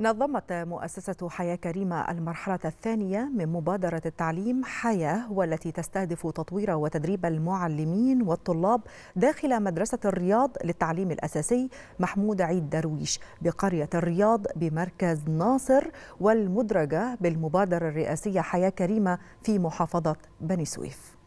نظمت مؤسسة حياة كريمة المرحلة الثانية من مبادرة التعليم حياة والتي تستهدف تطوير وتدريب المعلمين والطلاب داخل مدرسة الرياض للتعليم الأساسي محمود عيد درويش بقرية الرياض بمركز ناصر والمدرجة بالمبادرة الرئاسية حياة كريمة في محافظة بني سويف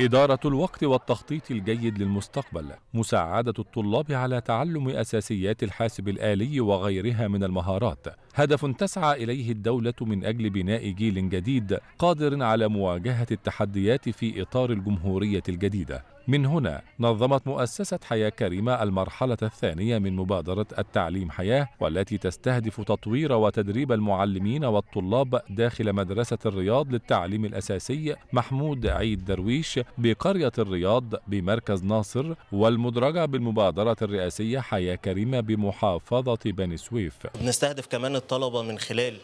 إدارة الوقت والتخطيط الجيد للمستقبل، مساعدة الطلاب على تعلم أساسيات الحاسب الآلي وغيرها من المهارات، هدف تسعى إليه الدولة من أجل بناء جيل جديد قادر على مواجهة التحديات في إطار الجمهورية الجديدة، من هنا نظمت مؤسسة حياة كريمة المرحلة الثانية من مبادرة التعليم حياة والتي تستهدف تطوير وتدريب المعلمين والطلاب داخل مدرسة الرياض للتعليم الأساسي محمود عيد درويش بقرية الرياض بمركز ناصر والمدرجة بالمبادرة الرئاسية حياة كريمة بمحافظة بني سويف. بنستهدف كمان الطلبة من خلال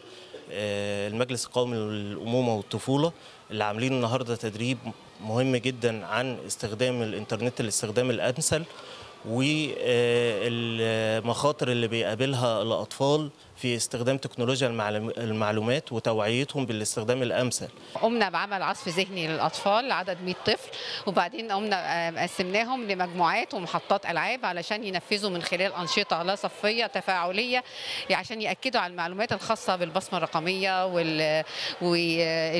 آه، المجلس القومي للأمومة والطفولة اللي عاملين النهارده تدريب مهم جدا عن استخدام الانترنت الاستخدام الامثل والمخاطر اللي بيقابلها الاطفال في استخدام تكنولوجيا المعلومات وتوعيتهم بالاستخدام الامثل. قمنا بعمل عصف ذهني للاطفال لعدد 100 طفل وبعدين قمنا آه، قسمناهم لمجموعات ومحطات العاب علشان ينفذوا من خلال انشطه لا صفيه تفاعليه عشان ياكدوا على المعلومات الخاصه بالبصمه الرقميه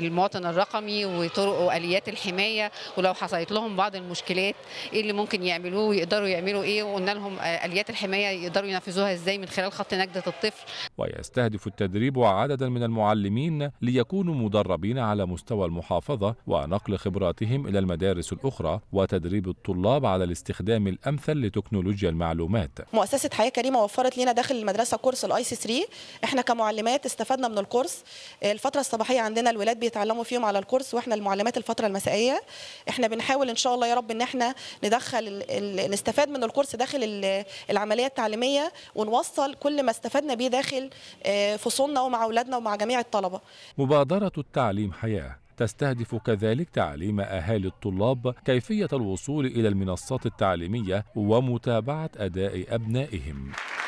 والمواطن الرقمي الوطني وطرق واليات الحمايه ولو حصلت لهم بعض المشكلات ايه اللي ممكن يعملوه ويقدروا يعملوا ايه وقلنا لهم آه، اليات الحمايه يقدروا ينفذوها ازاي من خلال خط نجده الطفل ويستهدف التدريب عددا من المعلمين ليكونوا مدربين على مستوى المحافظه ونقل خبراتهم الى المدارس الاخرى وتدريب الطلاب على الاستخدام الامثل لتكنولوجيا المعلومات مؤسسه حياه كريمه وفرت لنا داخل المدرسه كورس الاي سي 3 احنا كمعلمات استفدنا من الكورس الفتره الصباحيه عندنا الولاد بيتعلموا فيهم على الكورس كورس واحنا المعلمات الفتره المسائيه احنا بنحاول ان شاء الله يا رب ان احنا ندخل نستفاد من الكورس داخل العمليه التعليميه ونوصل كل ما استفدنا به داخل آه، فصولنا ومع اولادنا ومع جميع الطلبه مبادره التعليم حياه تستهدف كذلك تعليم أهالي الطلاب كيفية الوصول إلى المنصات التعليمية ومتابعة أداء أبنائهم